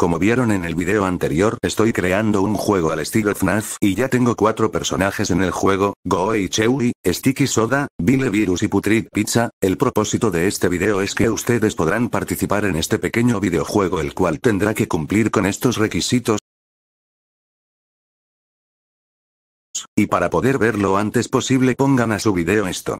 Como vieron en el video anterior, estoy creando un juego al estilo FNAF y ya tengo cuatro personajes en el juego, goey Chewy, Sticky Soda, Bile Virus y Putrid Pizza. El propósito de este video es que ustedes podrán participar en este pequeño videojuego el cual tendrá que cumplir con estos requisitos. Y para poder verlo antes posible pongan a su video esto.